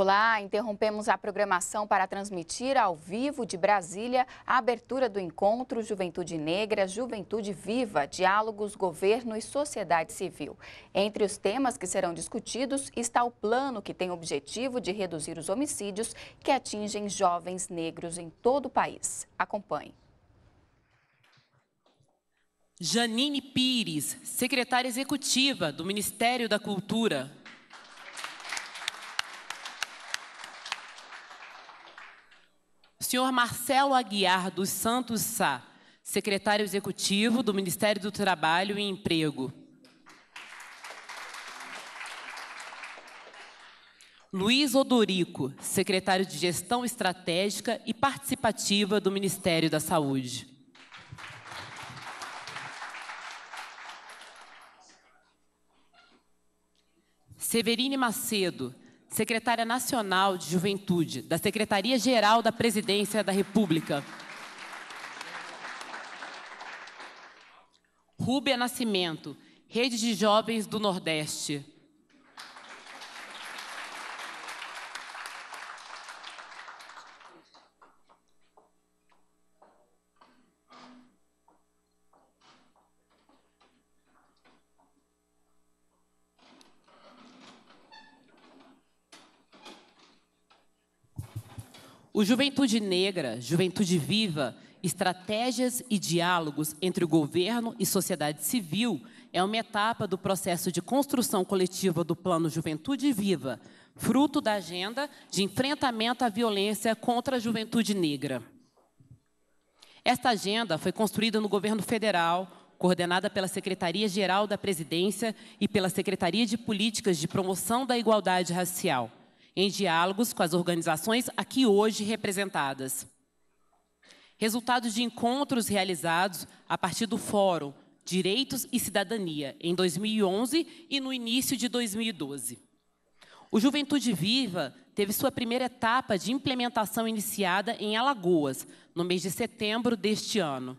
Olá, interrompemos a programação para transmitir ao vivo de Brasília a abertura do encontro Juventude Negra, Juventude Viva, Diálogos, Governo e Sociedade Civil. Entre os temas que serão discutidos está o plano que tem o objetivo de reduzir os homicídios que atingem jovens negros em todo o país. Acompanhe. Janine Pires, secretária executiva do Ministério da Cultura, Senhor Marcelo Aguiar dos Santos Sá, secretário executivo do Ministério do Trabalho e Emprego. Luiz Odorico, secretário de Gestão Estratégica e Participativa do Ministério da Saúde. Severine Macedo, secretária nacional de Juventude, da Secretaria-Geral da Presidência da República. Rúbia Nascimento, Rede de Jovens do Nordeste. O Juventude Negra, Juventude Viva, Estratégias e Diálogos entre o Governo e Sociedade Civil é uma etapa do processo de construção coletiva do Plano Juventude Viva, fruto da agenda de enfrentamento à violência contra a juventude negra. Esta agenda foi construída no governo federal, coordenada pela Secretaria-Geral da Presidência e pela Secretaria de Políticas de Promoção da Igualdade Racial em diálogos com as organizações aqui hoje representadas. Resultados de encontros realizados a partir do Fórum Direitos e Cidadania, em 2011 e no início de 2012. O Juventude Viva teve sua primeira etapa de implementação iniciada em Alagoas, no mês de setembro deste ano.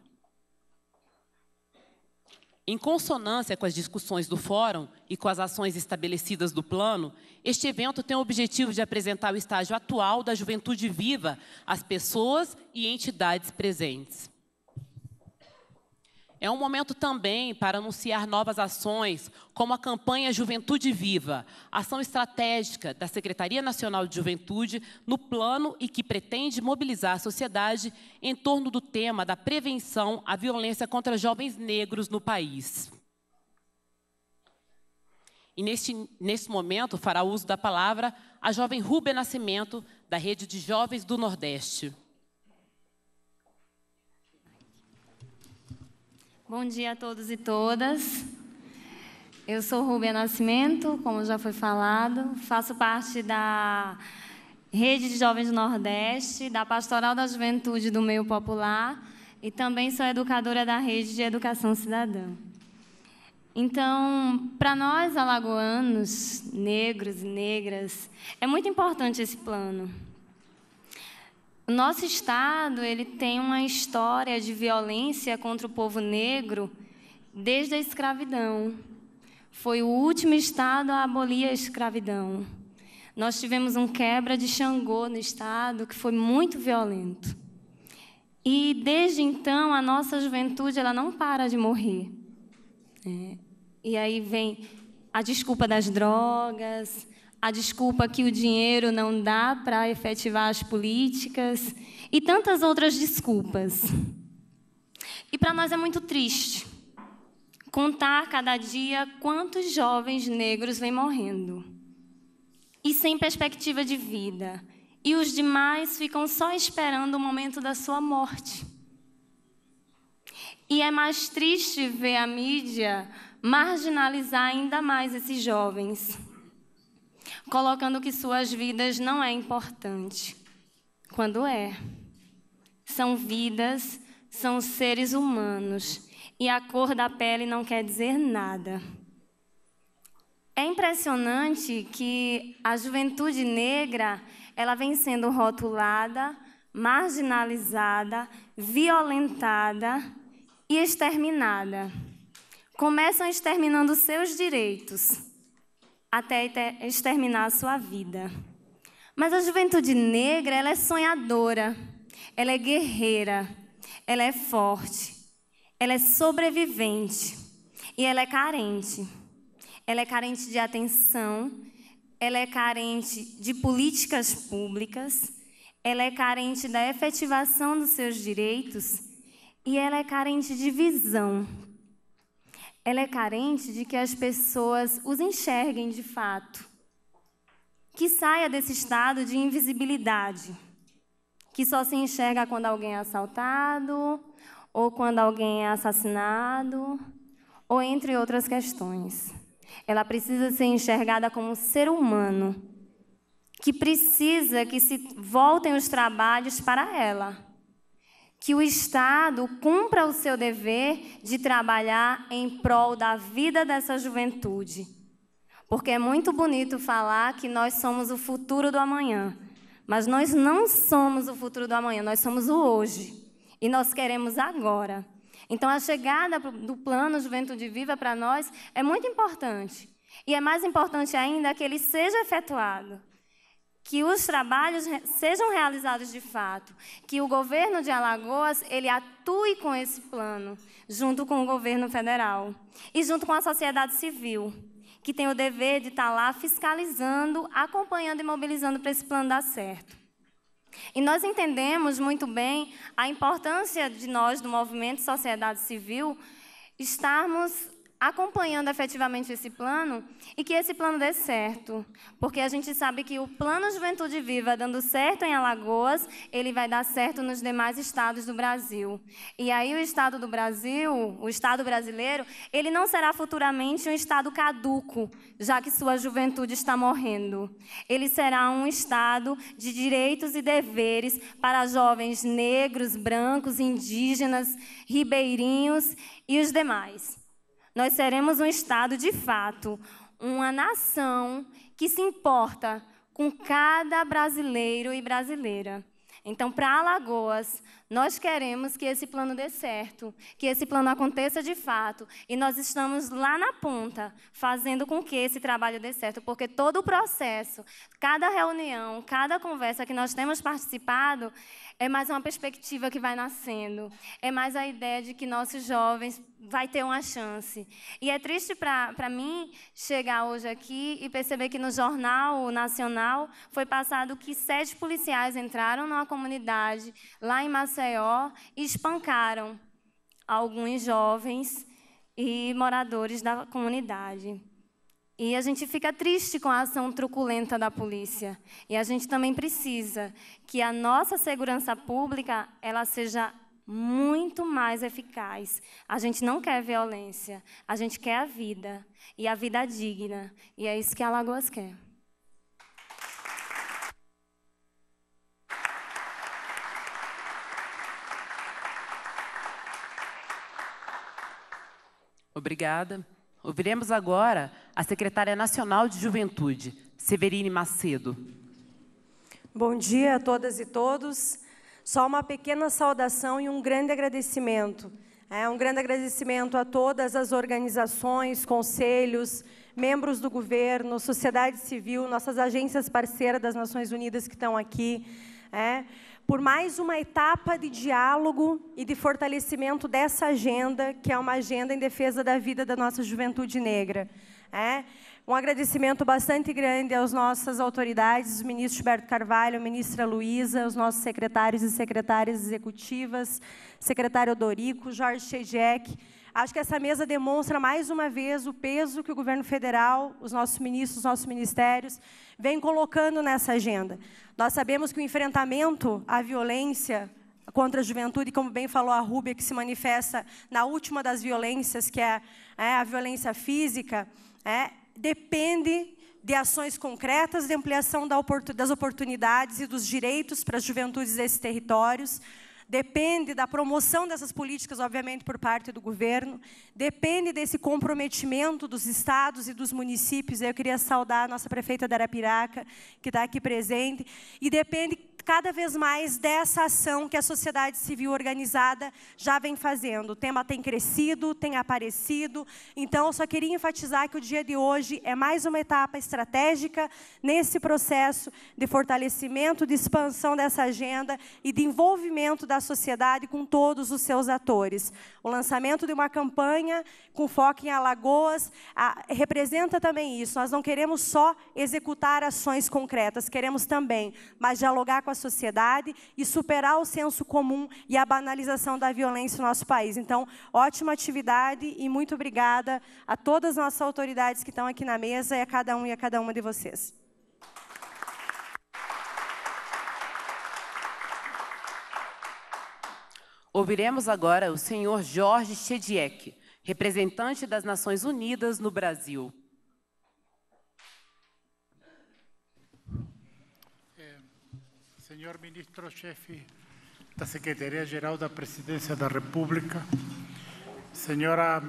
Em consonância com as discussões do Fórum e com as ações estabelecidas do plano, este evento tem o objetivo de apresentar o estágio atual da juventude viva às pessoas e entidades presentes. É um momento também para anunciar novas ações, como a campanha Juventude Viva, ação estratégica da Secretaria Nacional de Juventude no plano e que pretende mobilizar a sociedade em torno do tema da prevenção à violência contra jovens negros no país. E neste, neste momento fará uso da palavra a jovem Rubia Nascimento, da Rede de Jovens do Nordeste. Bom dia a todos e todas. Eu sou Rubia Nascimento, como já foi falado, faço parte da Rede de Jovens do Nordeste, da Pastoral da Juventude do Meio Popular e também sou educadora da Rede de Educação Cidadã. Então, para nós alagoanos, negros e negras, é muito importante esse plano o nosso estado ele tem uma história de violência contra o povo negro desde a escravidão. Foi o último estado a abolir a escravidão. Nós tivemos um quebra de Xangô no estado que foi muito violento. E desde então a nossa juventude ela não para de morrer. É. E aí vem a desculpa das drogas, a desculpa que o dinheiro não dá para efetivar as políticas e tantas outras desculpas. E para nós é muito triste contar cada dia quantos jovens negros vêm morrendo e sem perspectiva de vida, e os demais ficam só esperando o momento da sua morte. E é mais triste ver a mídia marginalizar ainda mais esses jovens colocando que suas vidas não é importante, quando é. São vidas, são seres humanos e a cor da pele não quer dizer nada. É impressionante que a juventude negra, ela vem sendo rotulada, marginalizada, violentada e exterminada. Começam exterminando seus direitos até exterminar a sua vida. Mas a juventude negra, ela é sonhadora, ela é guerreira, ela é forte, ela é sobrevivente e ela é carente. Ela é carente de atenção, ela é carente de políticas públicas, ela é carente da efetivação dos seus direitos e ela é carente de visão ela é carente de que as pessoas os enxerguem de fato. Que saia desse estado de invisibilidade, que só se enxerga quando alguém é assaltado, ou quando alguém é assassinado, ou entre outras questões. Ela precisa ser enxergada como um ser humano, que precisa que se voltem os trabalhos para ela que o Estado cumpra o seu dever de trabalhar em prol da vida dessa juventude. Porque é muito bonito falar que nós somos o futuro do amanhã, mas nós não somos o futuro do amanhã, nós somos o hoje. E nós queremos agora. Então, a chegada do plano Juventude Viva para nós é muito importante. E é mais importante ainda que ele seja efetuado que os trabalhos sejam realizados de fato, que o governo de Alagoas ele atue com esse plano, junto com o governo federal e junto com a sociedade civil, que tem o dever de estar tá lá fiscalizando, acompanhando e mobilizando para esse plano dar certo. E nós entendemos muito bem a importância de nós do movimento sociedade civil estarmos acompanhando efetivamente esse plano e que esse plano dê certo. Porque a gente sabe que o plano Juventude Viva dando certo em Alagoas, ele vai dar certo nos demais estados do Brasil. E aí o estado do Brasil, o estado brasileiro, ele não será futuramente um estado caduco, já que sua juventude está morrendo. Ele será um estado de direitos e deveres para jovens negros, brancos, indígenas, ribeirinhos e os demais nós seremos um Estado de fato, uma nação que se importa com cada brasileiro e brasileira. Então, para Alagoas, nós queremos que esse plano dê certo, que esse plano aconteça de fato, e nós estamos lá na ponta, fazendo com que esse trabalho dê certo, porque todo o processo, cada reunião, cada conversa que nós temos participado, é mais uma perspectiva que vai nascendo, é mais a ideia de que nossos jovens vai ter uma chance. E é triste para mim chegar hoje aqui e perceber que no jornal nacional foi passado que sete policiais entraram numa comunidade lá em Maceió Maceió e espancaram alguns jovens e moradores da comunidade. E a gente fica triste com a ação truculenta da polícia. E a gente também precisa que a nossa segurança pública ela seja muito mais eficaz. A gente não quer violência, a gente quer a vida e a vida digna. E é isso que a Lagoas quer. Obrigada. Ouviremos agora a secretária nacional de Juventude, Severine Macedo. Bom dia a todas e todos. Só uma pequena saudação e um grande agradecimento. É um grande agradecimento a todas as organizações, conselhos, membros do governo, sociedade civil, nossas agências parceiras das Nações Unidas que estão aqui. É por mais uma etapa de diálogo e de fortalecimento dessa agenda, que é uma agenda em defesa da vida da nossa juventude negra. É? Um agradecimento bastante grande às nossas autoridades, o ministro Gilberto Carvalho, a ministra Luísa, os nossos secretários e secretárias executivas, secretário Dorico, Jorge Chejek, Acho que essa mesa demonstra mais uma vez o peso que o governo federal, os nossos ministros, os nossos ministérios, vem colocando nessa agenda. Nós sabemos que o enfrentamento à violência contra a juventude, como bem falou a Rúbia, que se manifesta na última das violências, que é, é a violência física, é, depende de ações concretas, de ampliação das oportunidades e dos direitos para as juventudes desses territórios depende da promoção dessas políticas, obviamente, por parte do governo, depende desse comprometimento dos estados e dos municípios. Eu queria saudar a nossa prefeita da Arapiraca, que está aqui presente, e depende cada vez mais dessa ação que a sociedade civil organizada já vem fazendo. O tema tem crescido, tem aparecido. Então, eu só queria enfatizar que o dia de hoje é mais uma etapa estratégica nesse processo de fortalecimento, de expansão dessa agenda e de envolvimento da sociedade com todos os seus atores. O lançamento de uma campanha com foco em Alagoas a, representa também isso. Nós não queremos só executar ações concretas, queremos também, mas dialogar com com a sociedade e superar o senso comum e a banalização da violência no nosso país. Então, ótima atividade e muito obrigada a todas as nossas autoridades que estão aqui na mesa e a cada um e a cada uma de vocês. Ouviremos agora o senhor Jorge Chediek, representante das Nações Unidas no Brasil. Senhor Ministro-Chefe da Secretaria-Geral da Presidência da República, Senhora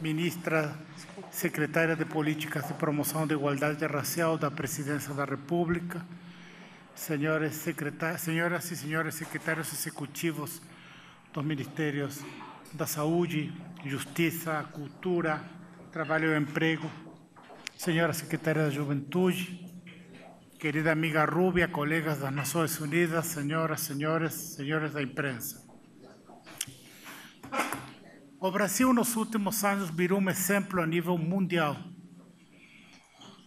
Ministra Secretária de Políticas de Promoção da Igualdade Racial da Presidência da República, senhores senhoras e senhores secretários executivos dos Ministérios da Saúde, Justiça, Cultura, Trabalho e Emprego, senhora Secretária da Juventude, querida amiga Rubia, colegas das Nações Unidas, senhoras, senhores, senhores da imprensa. O Brasil, nos últimos anos, virou um exemplo a nível mundial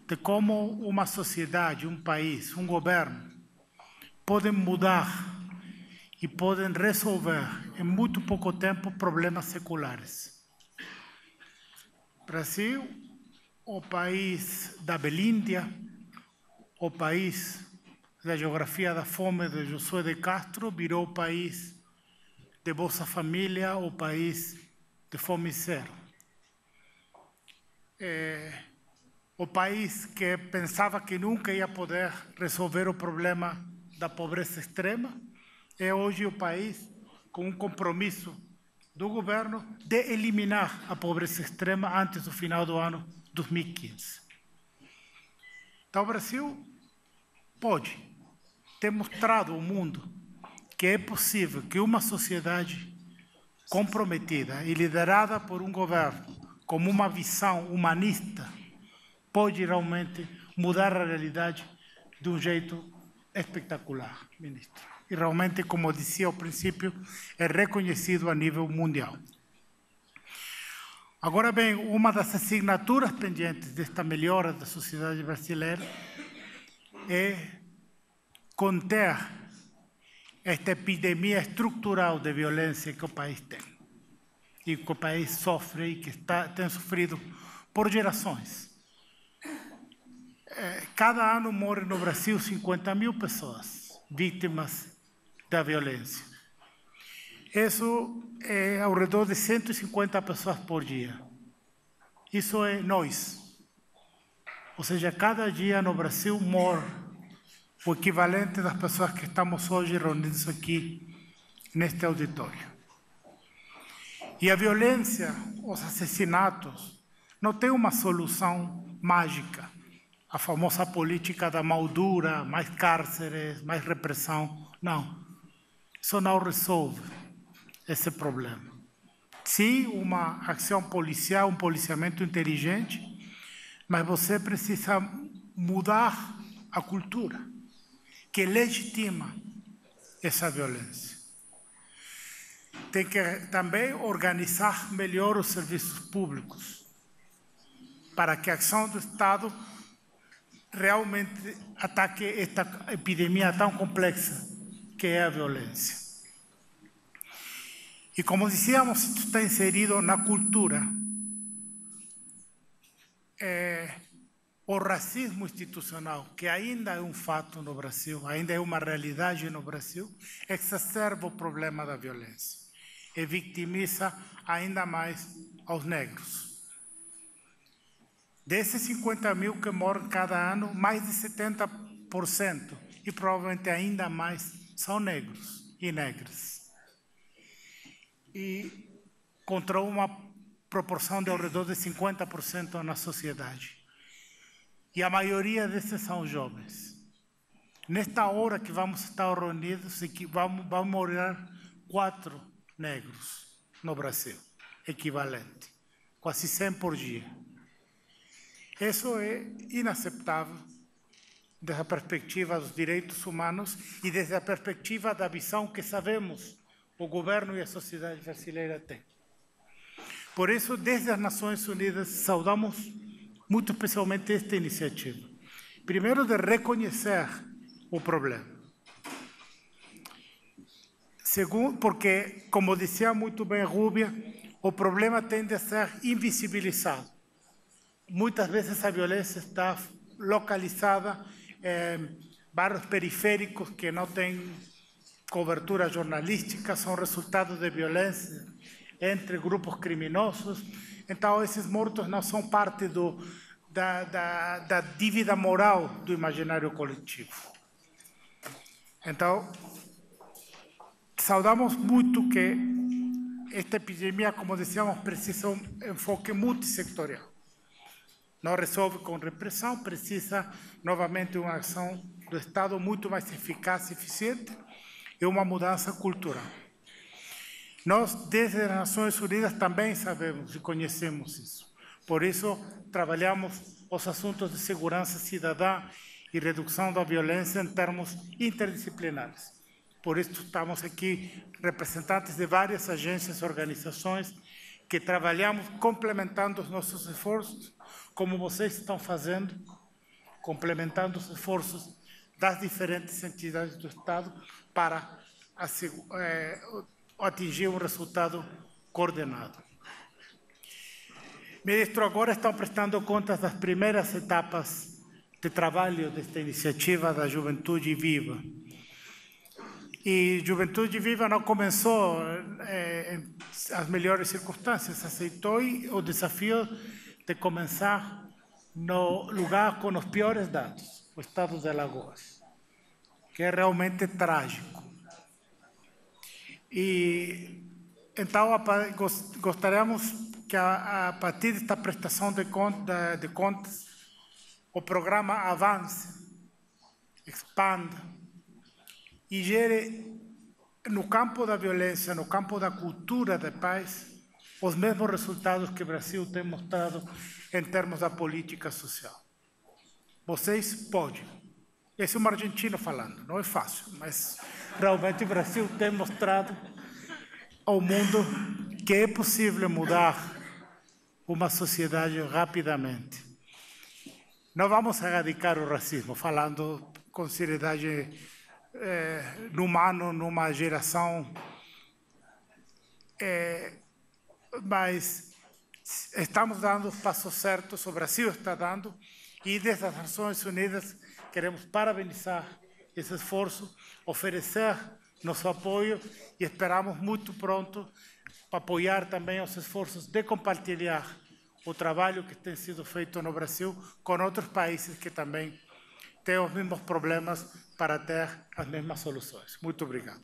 de como uma sociedade, um país, um governo podem mudar e podem resolver em muito pouco tempo problemas seculares. Brasil, o país da Belíndia, o país da geografia da fome de Josué de Castro virou o país de Bolsa Família, o país de fome zero. É, o país que pensava que nunca ia poder resolver o problema da pobreza extrema é hoje o país com um compromisso do governo de eliminar a pobreza extrema antes do final do ano 2015. Então, o Brasil Pode ter mostrado ao mundo que é possível que uma sociedade comprometida e liderada por um governo com uma visão humanista pode realmente mudar a realidade de um jeito espetacular, ministro. E realmente, como dizia ao princípio, é reconhecido a nível mundial. Agora bem, uma das assinaturas pendentes desta melhora da sociedade brasileira é conter esta epidemia estrutural de violência que o país tem e que o país sofre e que está, tem sofrido por gerações. Eh, cada ano morrem no Brasil 50 mil pessoas vítimas da violência. Isso é ao redor de 150 pessoas por dia. Isso é nós. Ou seja, cada dia no Brasil morre o equivalente das pessoas que estamos hoje reunidos aqui neste auditório. E a violência, os assassinatos, não tem uma solução mágica. A famosa política da maldura, mais cárceres, mais repressão. Não. Isso não resolve esse problema. Sim, uma ação policial, um policiamento inteligente, mas você precisa mudar a cultura que legitima essa violência. Tem que também organizar melhor os serviços públicos para que a ação do Estado realmente ataque esta epidemia tão complexa que é a violência. E como dizíamos, isso está inserido na cultura é, o racismo institucional, que ainda é um fato no Brasil, ainda é uma realidade no Brasil, exacerba o problema da violência e vitimiza ainda mais aos negros. Desses 50 mil que morrem cada ano, mais de 70%, e provavelmente ainda mais, são negros e negras. E contra uma proporção de ao redor de 50% na sociedade. E a maioria desses são jovens. Nesta hora que vamos estar reunidos e que vamos, vamos quatro negros no Brasil, equivalente, quase 100 por dia. Isso é inaceitável desde a perspectiva dos direitos humanos e desde a perspectiva da visão que sabemos o governo e a sociedade brasileira têm. Por isso, desde as Nações Unidas, saudamos muito especialmente esta iniciativa. Primeiro, de reconhecer o problema. Segundo, porque, como dizia muito bem Rúbia, o problema tende a ser invisibilizado. Muitas vezes a violência está localizada em bairros periféricos que não têm cobertura jornalística, são resultado de violência entre grupos criminosos. Então, esses mortos não são parte do, da, da, da dívida moral do imaginário coletivo. Então, saudamos muito que esta epidemia, como dizíamos, precisa um enfoque multissectorial. Não resolve com repressão, precisa novamente uma ação do Estado muito mais eficaz e eficiente e uma mudança cultural. Nós, desde as Nações Unidas, também sabemos e conhecemos isso. Por isso, trabalhamos os assuntos de segurança cidadã e redução da violência em termos interdisciplinares. Por isso, estamos aqui representantes de várias agências e organizações que trabalhamos complementando os nossos esforços, como vocês estão fazendo, complementando os esforços das diferentes entidades do Estado para a, eh, é, atingir um resultado coordenado. Ministro, agora estão prestando contas das primeiras etapas de trabalho desta iniciativa da Juventude Viva. E Juventude Viva não começou eh, as melhores circunstâncias, aceitou o desafio de começar no lugar com os piores dados, o estado de Alagoas, que é realmente trágico. E então gostaríamos que a, a partir desta prestação de, conta, de contas o programa avance, expanda e gere no campo da violência, no campo da cultura de paz, os mesmos resultados que o Brasil tem mostrado em termos da política social. Vocês podem. Esse é um argentino falando, não é fácil, mas realmente o Brasil tem mostrado ao mundo que é possível mudar uma sociedade rapidamente. Não vamos erradicar o racismo, falando com seriedade é, humano, numa geração. É, mas estamos dando os passos certos, o Brasil está dando, e desde as Nações Unidas Queremos parabenizar esse esforço, oferecer nosso apoio e esperamos muito pronto apoiar também os esforços de compartilhar o trabalho que tem sido feito no Brasil com outros países que também têm os mesmos problemas para ter as mesmas soluções. Muito obrigado.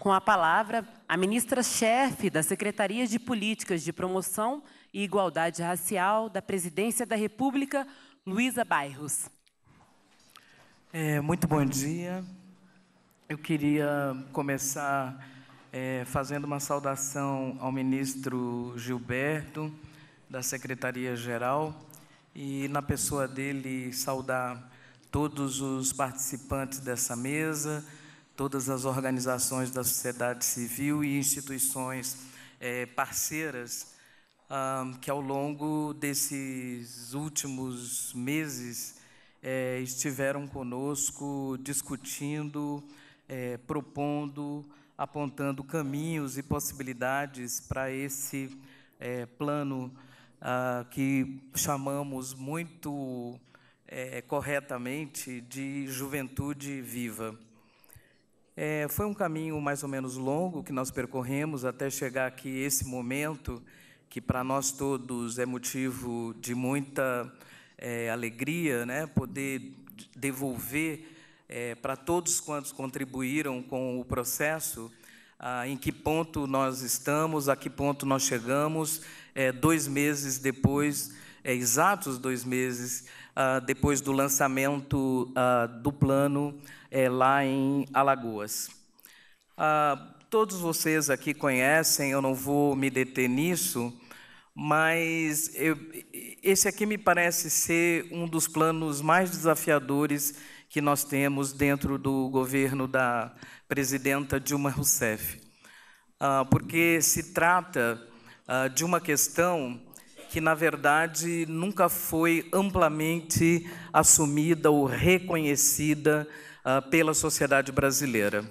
Com a palavra, a ministra-chefe da Secretaria de Políticas de Promoção e Igualdade Racial da Presidência da República, Luísa Bairros. É, muito bom dia. Eu queria começar é, fazendo uma saudação ao ministro Gilberto, da Secretaria-Geral, e, na pessoa dele, saudar todos os participantes dessa mesa todas as organizações da sociedade civil e instituições é, parceiras um, que, ao longo desses últimos meses, é, estiveram conosco discutindo, é, propondo, apontando caminhos e possibilidades para esse é, plano ah, que chamamos muito é, corretamente de juventude viva. É, foi um caminho mais ou menos longo que nós percorremos até chegar aqui esse momento, que para nós todos é motivo de muita é, alegria, né? poder devolver é, para todos quantos contribuíram com o processo ah, em que ponto nós estamos, a que ponto nós chegamos, é, dois meses depois, é, exatos dois meses ah, depois do lançamento ah, do plano é, lá em Alagoas. Ah, todos vocês aqui conhecem, eu não vou me deter nisso, mas eu, esse aqui me parece ser um dos planos mais desafiadores que nós temos dentro do governo da presidenta Dilma Rousseff. Ah, porque se trata ah, de uma questão que, na verdade, nunca foi amplamente assumida ou reconhecida ah, pela sociedade brasileira.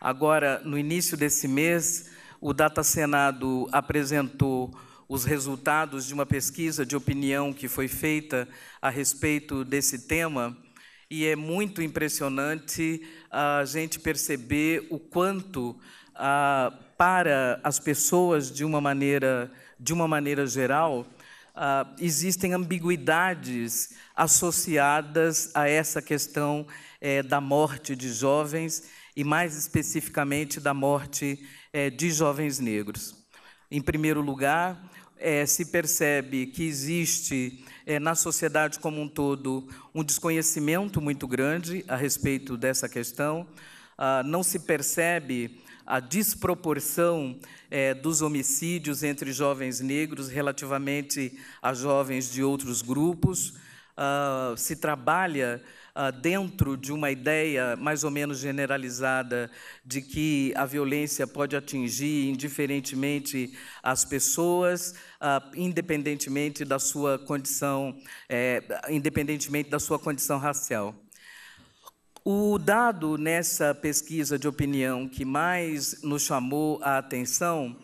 Agora, no início desse mês, o Data Senado apresentou os resultados de uma pesquisa de opinião que foi feita a respeito desse tema, e é muito impressionante a gente perceber o quanto ah, para as pessoas de uma maneira de uma maneira geral ah, existem ambiguidades associadas a essa questão é, da morte de jovens e, mais especificamente, da morte é, de jovens negros. Em primeiro lugar, é, se percebe que existe é, na sociedade como um todo um desconhecimento muito grande a respeito dessa questão. Ah, não se percebe a desproporção é, dos homicídios entre jovens negros relativamente a jovens de outros grupos uh, se trabalha uh, dentro de uma ideia mais ou menos generalizada de que a violência pode atingir indiferentemente as pessoas, uh, independentemente da sua condição, eh, independentemente da sua condição racial. O dado nessa pesquisa de opinião que mais nos chamou a atenção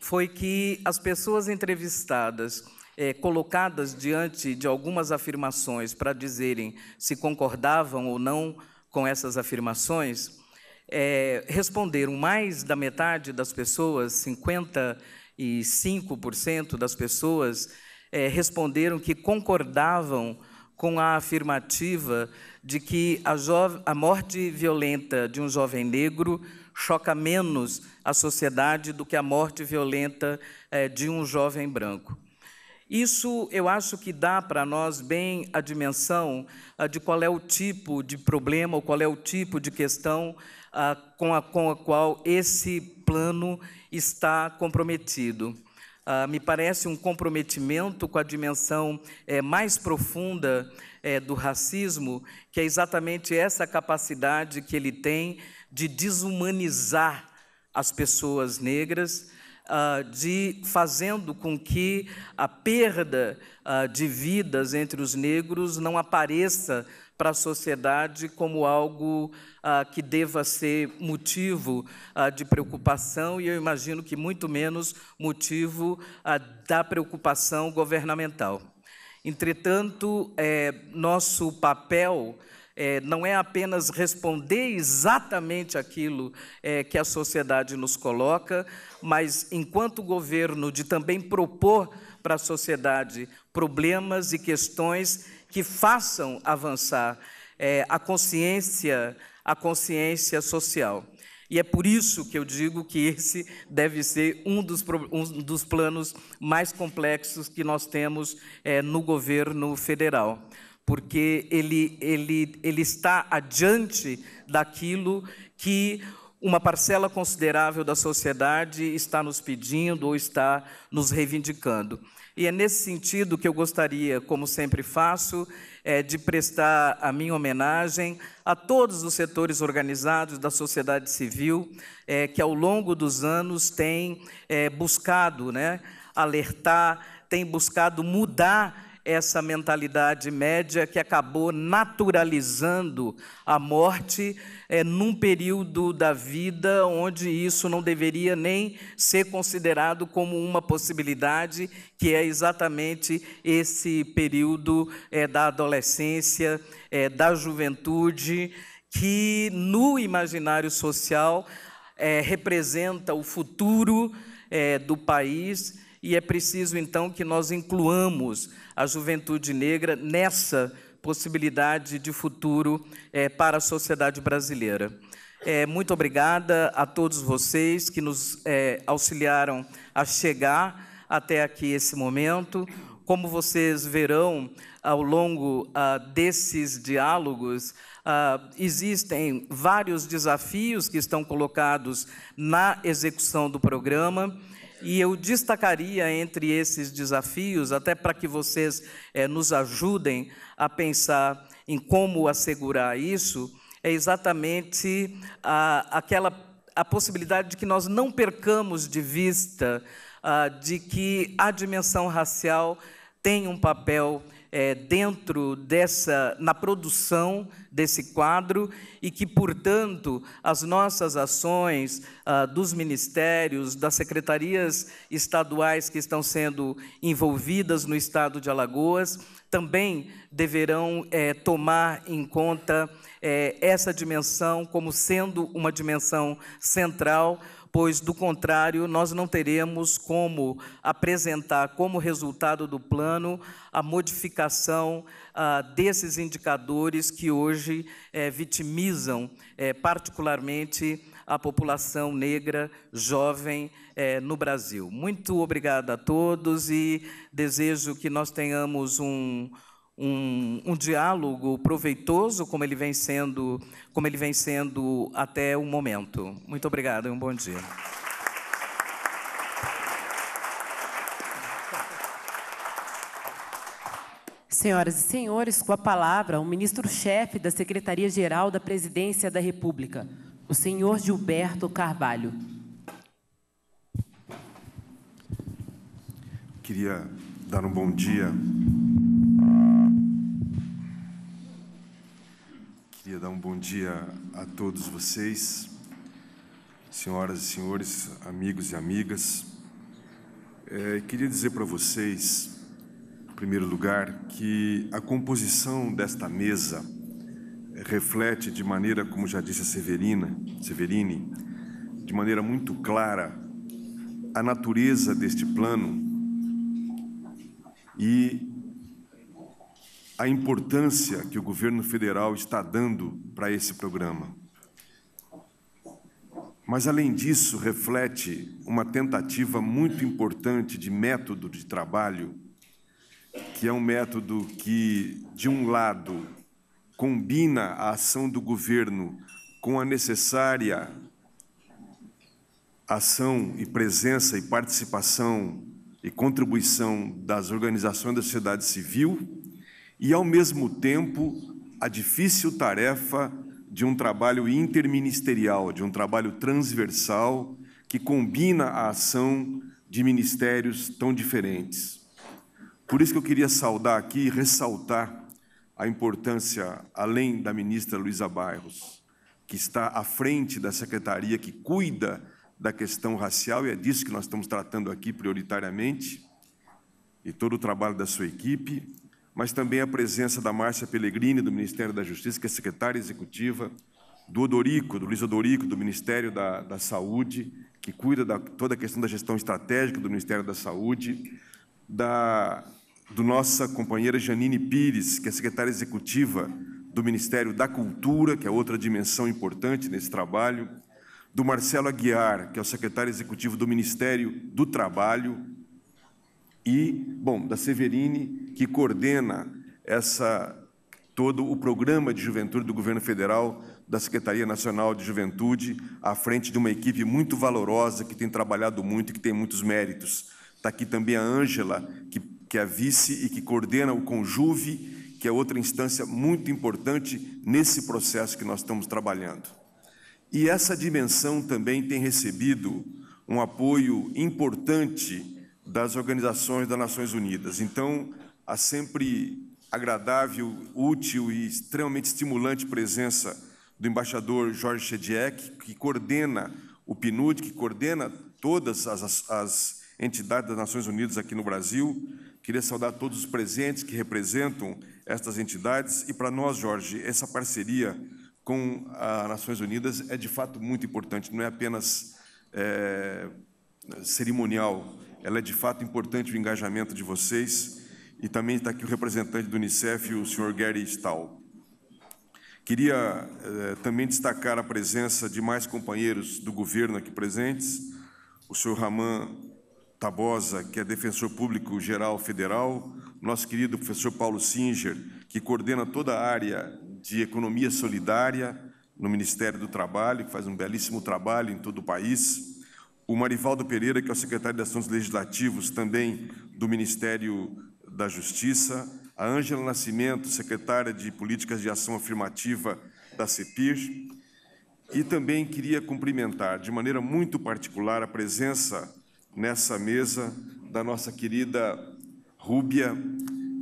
foi que as pessoas entrevistadas é, colocadas diante de algumas afirmações para dizerem se concordavam ou não com essas afirmações, é, responderam mais da metade das pessoas, 55% das pessoas, é, responderam que concordavam com a afirmativa de que a, a morte violenta de um jovem negro choca menos a sociedade do que a morte violenta é, de um jovem branco. Isso eu acho que dá para nós bem a dimensão ah, de qual é o tipo de problema, ou qual é o tipo de questão ah, com a, com a qual esse plano está comprometido. Ah, me parece um comprometimento com a dimensão eh, mais profunda eh, do racismo, que é exatamente essa capacidade que ele tem de desumanizar as pessoas negras, uh, de fazendo com que a perda uh, de vidas entre os negros não apareça para a sociedade como algo ah, que deva ser motivo de preocupação, e eu imagino que muito menos motivo da preocupação governamental. Entretanto, é, nosso papel é, não é apenas responder exatamente aquilo é, que a sociedade nos coloca, mas, enquanto governo, de também propor para a sociedade problemas e questões que façam avançar é, a consciência, a consciência social. E é por isso que eu digo que esse deve ser um dos, um dos planos mais complexos que nós temos é, no governo federal porque ele, ele, ele está adiante daquilo que uma parcela considerável da sociedade está nos pedindo ou está nos reivindicando. E é nesse sentido que eu gostaria, como sempre faço, é, de prestar a minha homenagem a todos os setores organizados da sociedade civil é, que, ao longo dos anos, têm é, buscado né, alertar, têm buscado mudar essa mentalidade média que acabou naturalizando a morte é, num período da vida onde isso não deveria nem ser considerado como uma possibilidade, que é exatamente esse período é, da adolescência, é, da juventude, que no imaginário social é, representa o futuro é, do país. E é preciso, então, que nós incluamos a juventude negra nessa possibilidade de futuro é, para a sociedade brasileira. É, muito obrigada a todos vocês que nos é, auxiliaram a chegar até aqui esse momento. Como vocês verão ao longo ah, desses diálogos, ah, existem vários desafios que estão colocados na execução do programa e eu destacaria entre esses desafios, até para que vocês é, nos ajudem a pensar em como assegurar isso, é exatamente a, aquela a possibilidade de que nós não percamos de vista a, ah, de que a dimensão racial tem um papel importante é, dentro dessa, na produção desse quadro e que, portanto, as nossas ações ah, dos ministérios, das secretarias estaduais que estão sendo envolvidas no estado de Alagoas, também deverão é, tomar em conta é, essa dimensão como sendo uma dimensão central pois, do contrário, nós não teremos como apresentar como resultado do plano a modificação ah, desses indicadores que hoje eh, vitimizam, eh, particularmente, a população negra jovem eh, no Brasil. Muito obrigada a todos e desejo que nós tenhamos um um, um diálogo proveitoso, como ele, vem sendo, como ele vem sendo até o momento. Muito obrigado e um bom dia. Senhoras e senhores, com a palavra o ministro-chefe da Secretaria-Geral da Presidência da República, o senhor Gilberto Carvalho. Queria dar um bom dia Queria dar um bom dia a todos vocês, senhoras e senhores, amigos e amigas. É, queria dizer para vocês, em primeiro lugar, que a composição desta mesa reflete de maneira, como já disse a Severina, Severini, de maneira muito clara a natureza deste plano e a importância que o governo federal está dando para esse programa. Mas, além disso, reflete uma tentativa muito importante de método de trabalho, que é um método que, de um lado, combina a ação do governo com a necessária ação e presença e participação e contribuição das organizações da sociedade civil e, ao mesmo tempo, a difícil tarefa de um trabalho interministerial, de um trabalho transversal que combina a ação de ministérios tão diferentes. Por isso que eu queria saudar aqui e ressaltar a importância, além da ministra Luísa Bairros, que está à frente da secretaria que cuida da questão racial, e é disso que nós estamos tratando aqui prioritariamente, e todo o trabalho da sua equipe, mas também a presença da Márcia Pellegrini, do Ministério da Justiça, que é secretária executiva, do Odorico, do Luiz Odorico, do Ministério da, da Saúde, que cuida da toda a questão da gestão estratégica do Ministério da Saúde, da do nossa companheira Janine Pires, que é secretária executiva do Ministério da Cultura, que é outra dimensão importante nesse trabalho, do Marcelo Aguiar, que é o secretário executivo do Ministério do Trabalho, e, bom, da Severine, que coordena essa todo o programa de juventude do governo federal, da Secretaria Nacional de Juventude, à frente de uma equipe muito valorosa que tem trabalhado muito e que tem muitos méritos. Está aqui também a Ângela, que, que é vice e que coordena o Conjuve, que é outra instância muito importante nesse processo que nós estamos trabalhando. E essa dimensão também tem recebido um apoio importante das organizações das Nações Unidas. Então, a sempre agradável, útil e extremamente estimulante presença do embaixador Jorge Chediek, que coordena o PNUD, que coordena todas as, as entidades das Nações Unidas aqui no Brasil. Queria saudar todos os presentes que representam estas entidades. E para nós, Jorge, essa parceria com as Nações Unidas é de fato muito importante, não é apenas é, cerimonial ela é de fato importante o engajamento de vocês. E também está aqui o representante do Unicef, o senhor Gary Stahl. Queria eh, também destacar a presença de mais companheiros do governo aqui presentes, o senhor Raman Tabosa, que é defensor público geral federal, nosso querido professor Paulo Singer, que coordena toda a área de economia solidária no Ministério do Trabalho, que faz um belíssimo trabalho em todo o país, o Marivaldo Pereira, que é o secretário de Assuntos Legislativos, também do Ministério da Justiça, a Ângela Nascimento, secretária de Políticas de Ação Afirmativa da CEPIR, e também queria cumprimentar de maneira muito particular a presença nessa mesa da nossa querida Rúbia,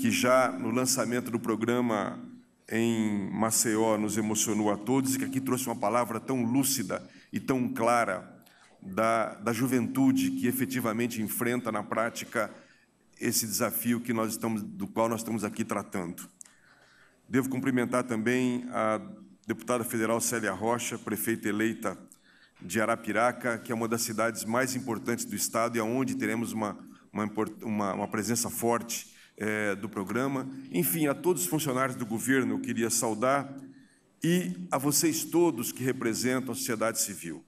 que já no lançamento do programa em Maceió nos emocionou a todos e que aqui trouxe uma palavra tão lúcida e tão clara da, da juventude que efetivamente enfrenta na prática esse desafio que nós estamos, do qual nós estamos aqui tratando. Devo cumprimentar também a deputada federal Célia Rocha, prefeita eleita de Arapiraca, que é uma das cidades mais importantes do Estado e aonde teremos uma, uma, uma, uma presença forte é, do programa. Enfim, a todos os funcionários do governo eu queria saudar e a vocês todos que representam a sociedade civil.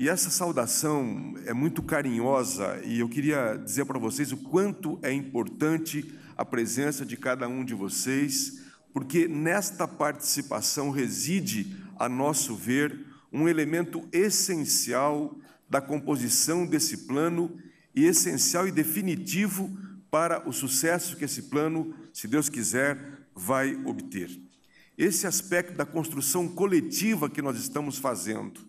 E essa saudação é muito carinhosa e eu queria dizer para vocês o quanto é importante a presença de cada um de vocês, porque nesta participação reside, a nosso ver, um elemento essencial da composição desse plano e essencial e definitivo para o sucesso que esse plano, se Deus quiser, vai obter. Esse aspecto da construção coletiva que nós estamos fazendo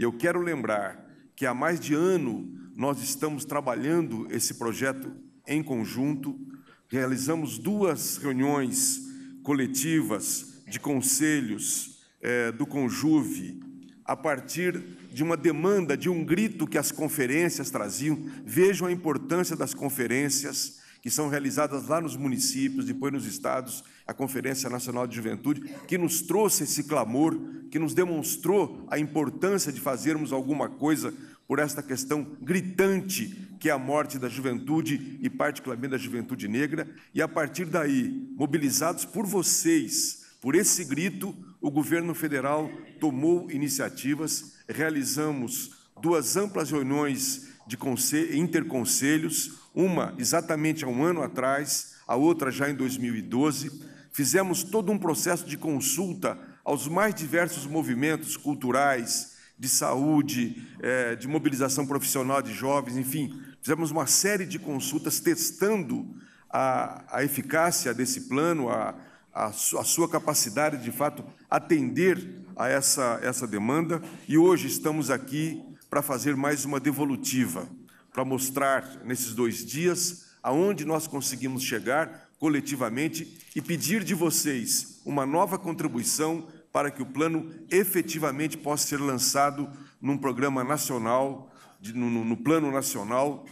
e eu quero lembrar que há mais de ano nós estamos trabalhando esse projeto em conjunto, realizamos duas reuniões coletivas de conselhos é, do Conjuve, a partir de uma demanda, de um grito que as conferências traziam. Vejam a importância das conferências que são realizadas lá nos municípios, depois nos estados, a Conferência Nacional de Juventude, que nos trouxe esse clamor, que nos demonstrou a importância de fazermos alguma coisa por esta questão gritante que é a morte da juventude e particularmente da juventude negra, e a partir daí, mobilizados por vocês, por esse grito, o governo federal tomou iniciativas, realizamos duas amplas reuniões de interconselhos, uma exatamente há um ano atrás, a outra já em 2012. Fizemos todo um processo de consulta aos mais diversos movimentos culturais, de saúde, eh, de mobilização profissional de jovens, enfim, fizemos uma série de consultas testando a, a eficácia desse plano, a, a, sua capacidade de, de fato atender a essa, essa demanda. E hoje estamos aqui para fazer mais uma devolutiva, para mostrar nesses dois dias aonde nós conseguimos chegar coletivamente e pedir de vocês uma nova contribuição para que o plano efetivamente possa ser lançado num programa nacional, de, no, no, plano nacional,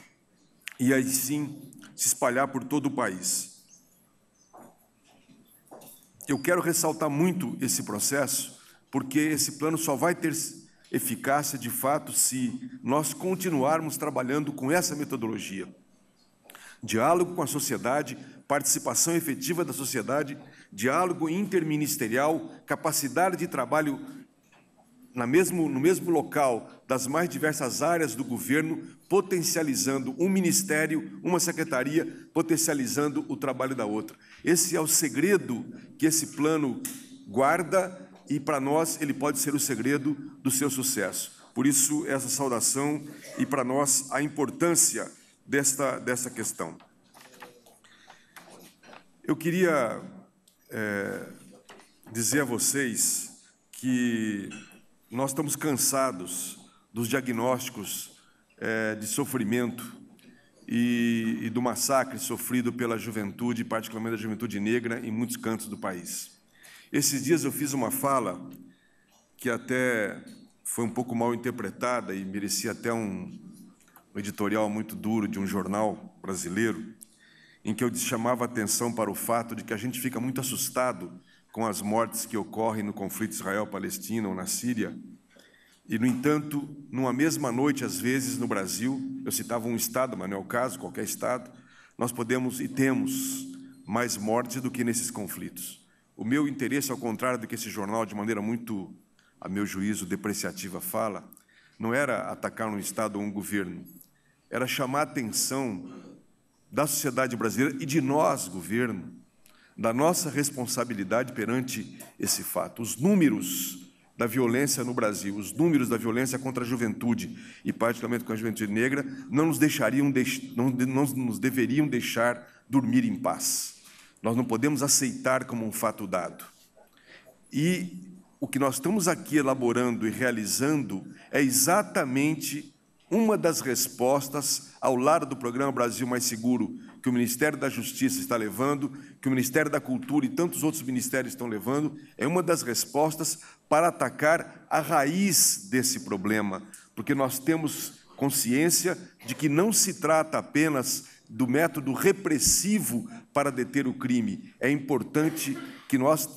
e aí sim se espalhar por todo o país. Eu quero ressaltar muito esse processo, porque esse plano só vai ter eficácia de fato se nós continuarmos trabalhando com essa metodologia. Diálogo com a sociedade, participação efetiva da sociedade, diálogo interministerial, capacidade de trabalho na mesmo, no mesmo local das mais diversas áreas do governo, potencializando um ministério, uma secretaria, potencializando o trabalho da outra. Esse é o segredo que esse plano guarda e para nós ele pode ser o segredo do seu sucesso. Por isso, essa saudação e para nós a importância desta, desta questão. Eu queria é, dizer a vocês que nós estamos cansados dos diagnósticos é, de sofrimento e, e do massacre sofrido pela juventude, particularmente da juventude negra, em muitos cantos do país. Esses dias eu fiz uma fala que até foi um pouco mal interpretada e merecia até um, editorial muito duro de um jornal brasileiro, em que eu chamava atenção para o fato de que a gente fica muito assustado com as mortes que ocorrem no conflito Israel-Palestina ou na Síria. E, no entanto, numa mesma noite, às vezes, no Brasil, eu citava um estado, mas não é o caso, qualquer estado, nós podemos e temos mais mortes do que nesses conflitos. O meu interesse, ao contrário do que esse jornal, de maneira muito, a meu juízo, depreciativa fala, não era atacar um Estado ou um governo, era chamar a atenção da sociedade brasileira e de nós, governo, da nossa responsabilidade perante esse fato. Os números da violência no Brasil, os números da violência contra a juventude, e particularmente com a juventude negra, não nos deixariam, não, não nos deveriam deixar dormir em paz. Nós não podemos aceitar como um fato dado. E o que nós estamos aqui elaborando e realizando é exatamente uma das respostas ao lado do programa Brasil Mais Seguro, que o Ministério da Justiça está levando, que o Ministério da Cultura e tantos outros ministérios estão levando, é uma das respostas para atacar a raiz desse problema, porque nós temos consciência de que não se trata apenas do método repressivo para deter o crime. É importante que nós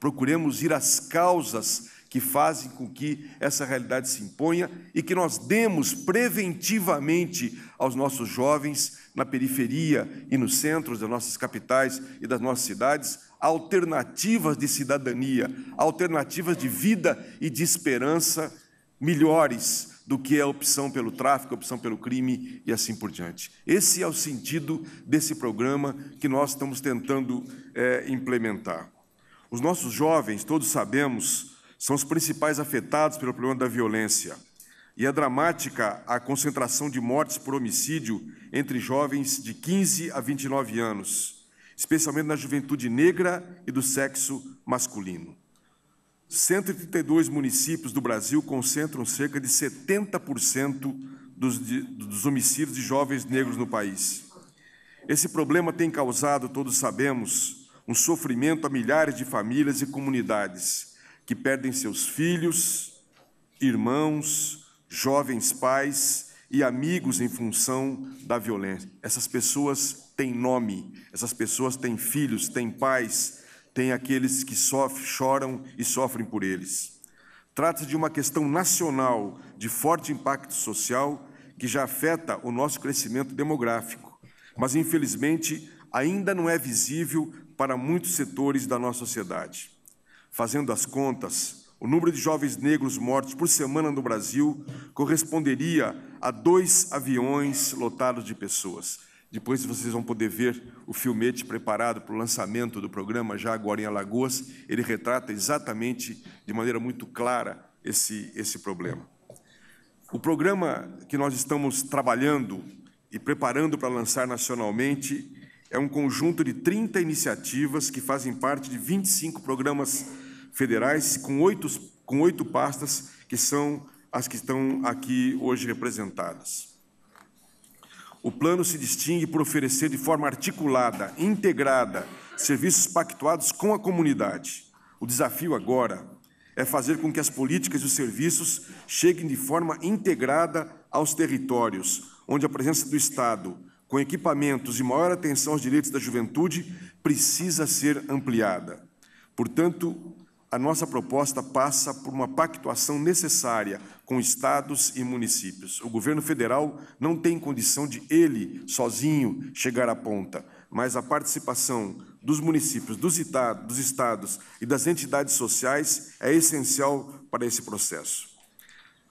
procuremos ir às causas que fazem com que essa realidade se imponha e que nós demos preventivamente aos nossos jovens na periferia e nos centros das nossas capitais e das nossas cidades alternativas de cidadania, alternativas de vida e de esperança melhores do que é a opção pelo tráfico, a opção pelo crime e assim por diante. Esse é o sentido desse programa que nós estamos tentando é, implementar. Os nossos jovens, todos sabemos, são os principais afetados pelo problema da violência. E é dramática a concentração de mortes por homicídio entre jovens de 15 a 29 anos, especialmente na juventude negra e do sexo masculino. 132 municípios do Brasil concentram cerca de 70% dos, de, dos homicídios de jovens negros no país. Esse problema tem causado, todos sabemos, um sofrimento a milhares de famílias e comunidades que perdem seus filhos, irmãos, jovens pais e amigos em função da violência. Essas pessoas têm nome, essas pessoas têm filhos, têm pais, tem aqueles que sofrem, choram e sofrem por eles. Trata-se de uma questão nacional de forte impacto social que já afeta o nosso crescimento demográfico, mas infelizmente ainda não é visível para muitos setores da nossa sociedade. Fazendo as contas, o número de jovens negros mortos por semana no Brasil corresponderia a dois aviões lotados de pessoas. Depois vocês vão poder ver o filmete preparado para o lançamento do programa, já agora em Alagoas, ele retrata exatamente, de maneira muito clara, esse, esse problema. O programa que nós estamos trabalhando e preparando para lançar nacionalmente é um conjunto de 30 iniciativas que fazem parte de 25 programas federais, com oito, com oito pastas que são as que estão aqui hoje representadas. O plano se distingue por oferecer de forma articulada, integrada, serviços pactuados com a comunidade. O desafio agora é fazer com que as políticas e os serviços cheguem de forma integrada aos territórios, onde a presença do Estado, com equipamentos e maior atenção aos direitos da juventude, precisa ser ampliada. Portanto, a nossa proposta passa por uma pactuação necessária com estados e municípios. O governo federal não tem condição de ele, sozinho, chegar à ponta, mas a participação dos municípios, dos, dos estados e das entidades sociais é essencial para esse processo.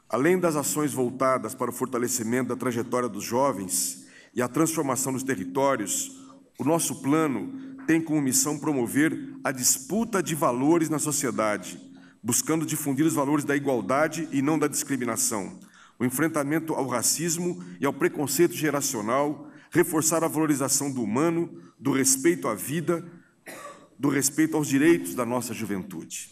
Além das ações voltadas para o fortalecimento da trajetória dos jovens e a transformação dos territórios, o nosso plano tem como missão promover a disputa de valores na sociedade, buscando difundir os valores da igualdade e não da discriminação, o enfrentamento ao racismo e ao preconceito geracional, reforçar a valorização do humano, do respeito à vida, do respeito aos direitos da nossa juventude.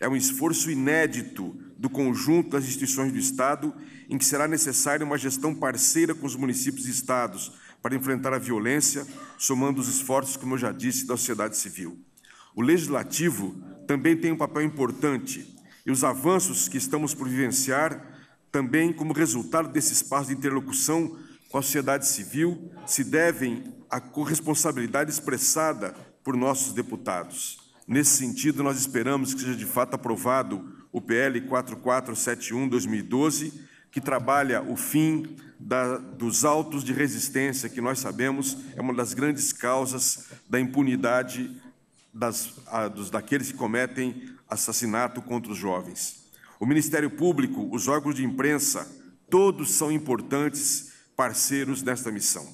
É um esforço inédito do conjunto das instituições do Estado, em que será necessária uma gestão parceira com os municípios e estados para enfrentar a violência, somando os esforços, como eu já disse, da sociedade civil. O legislativo também tem um papel importante e os avanços que estamos por vivenciar, também como resultado desse espaço de interlocução com a sociedade civil, se devem à corresponsabilidade expressada por nossos deputados. Nesse sentido, nós esperamos que seja de fato aprovado o PL 4471-2012 que trabalha o fim da, dos autos de resistência, que nós sabemos é uma das grandes causas da impunidade das, a, dos, daqueles que cometem assassinato contra os jovens. O Ministério Público, os órgãos de imprensa, todos são importantes parceiros nesta missão.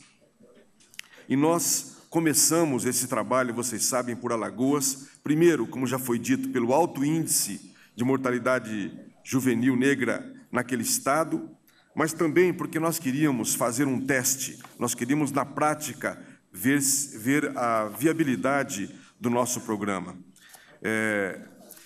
E nós começamos esse trabalho, vocês sabem, por Alagoas, primeiro, como já foi dito, pelo alto índice de mortalidade juvenil negra naquele estado, mas também porque nós queríamos fazer um teste, nós queríamos, na prática, ver, ver a viabilidade do nosso programa. É,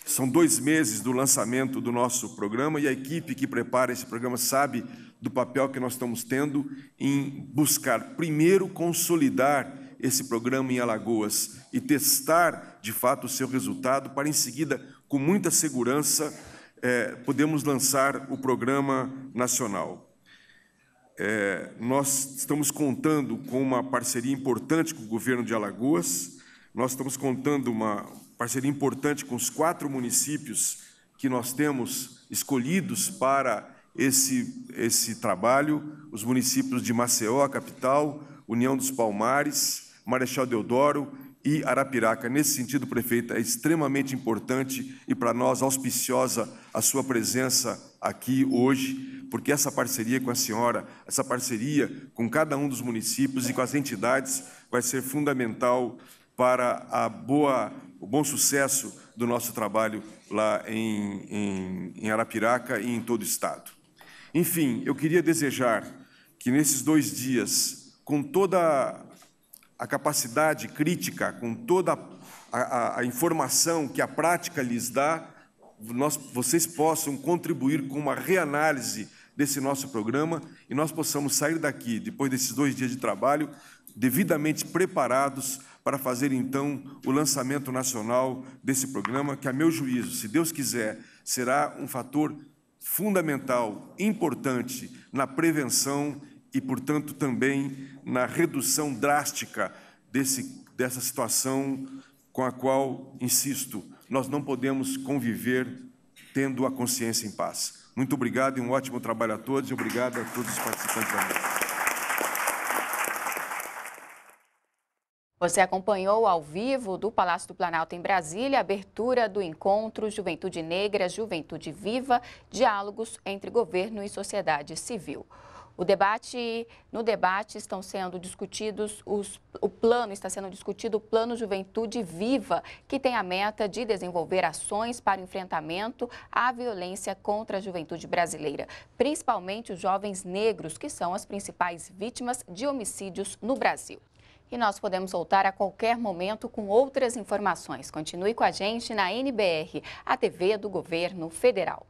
são dois meses do lançamento do nosso programa e a equipe que prepara esse programa sabe do papel que nós estamos tendo em buscar, primeiro, consolidar esse programa em Alagoas e testar, de fato, o seu resultado, para em seguida, com muita segurança, é, podemos lançar o programa nacional. É, nós estamos contando com uma parceria importante com o governo de Alagoas, nós estamos contando uma parceria importante com os quatro municípios que nós temos escolhidos para esse, esse trabalho: os municípios de Maceió, a capital, União dos Palmares, Marechal Deodoro e Arapiraca. Nesse sentido, prefeita é extremamente importante e para nós auspiciosa a sua presença aqui hoje, porque essa parceria com a senhora, essa parceria com cada um dos municípios e com as entidades vai ser fundamental para a boa, o bom sucesso do nosso trabalho lá em, em, em Arapiraca e em todo o Estado. Enfim, eu queria desejar que nesses dois dias, com toda a capacidade crítica, com toda a, a, a informação que a prática lhes dá, nós, vocês possam contribuir com uma reanálise desse nosso programa e nós possamos sair daqui, depois desses dois dias de trabalho, devidamente preparados para fazer então o lançamento nacional desse programa, que, a meu juízo, se Deus quiser, será um fator fundamental, importante na prevenção e, portanto, também na redução drástica desse, dessa situação com a qual, insisto, nós não podemos conviver tendo a consciência em paz. Muito obrigado e um ótimo trabalho a todos e obrigado a todos os participantes da mesa. Você acompanhou ao vivo do Palácio do Planalto em Brasília a abertura do encontro Juventude Negra, Juventude Viva, diálogos entre governo e sociedade civil. O debate, no debate estão sendo discutidos os, o plano está sendo discutido o plano Juventude Viva, que tem a meta de desenvolver ações para enfrentamento à violência contra a juventude brasileira, principalmente os jovens negros, que são as principais vítimas de homicídios no Brasil. E nós podemos voltar a qualquer momento com outras informações. Continue com a gente na NBR, a TV do Governo Federal.